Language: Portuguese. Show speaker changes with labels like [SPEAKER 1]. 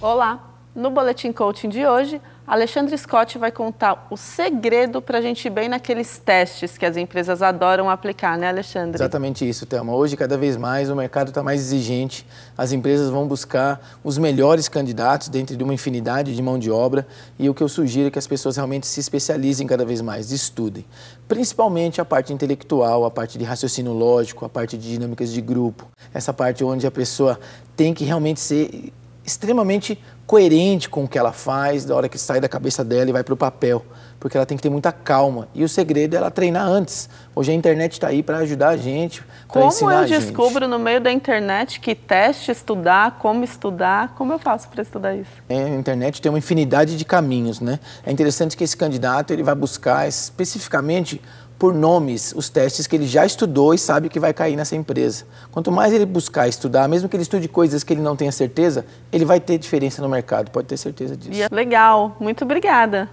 [SPEAKER 1] Olá! No Boletim Coaching de hoje, Alexandre Scott vai contar o segredo para a gente ir bem naqueles testes que as empresas adoram aplicar, né, Alexandre?
[SPEAKER 2] Exatamente isso, Thelma. Hoje, cada vez mais, o mercado está mais exigente, as empresas vão buscar os melhores candidatos dentro de uma infinidade de mão de obra e o que eu sugiro é que as pessoas realmente se especializem cada vez mais, estudem. Principalmente a parte intelectual, a parte de raciocínio lógico, a parte de dinâmicas de grupo, essa parte onde a pessoa tem que realmente ser extremamente coerente com o que ela faz, da hora que sai da cabeça dela e vai para o papel, porque ela tem que ter muita calma. E o segredo é ela treinar antes. Hoje a internet está aí para ajudar a gente. Como eu descubro
[SPEAKER 1] gente. no meio da internet que teste estudar, como estudar, como eu faço para estudar isso?
[SPEAKER 2] É, a internet tem uma infinidade de caminhos, né? É interessante que esse candidato ele vai buscar especificamente por nomes os testes que ele já estudou e sabe que vai cair nessa empresa. Quanto mais ele buscar estudar, mesmo que ele estude coisas que ele não tenha certeza, ele vai ter diferença no mercado, pode ter certeza disso. É
[SPEAKER 1] legal, muito obrigada.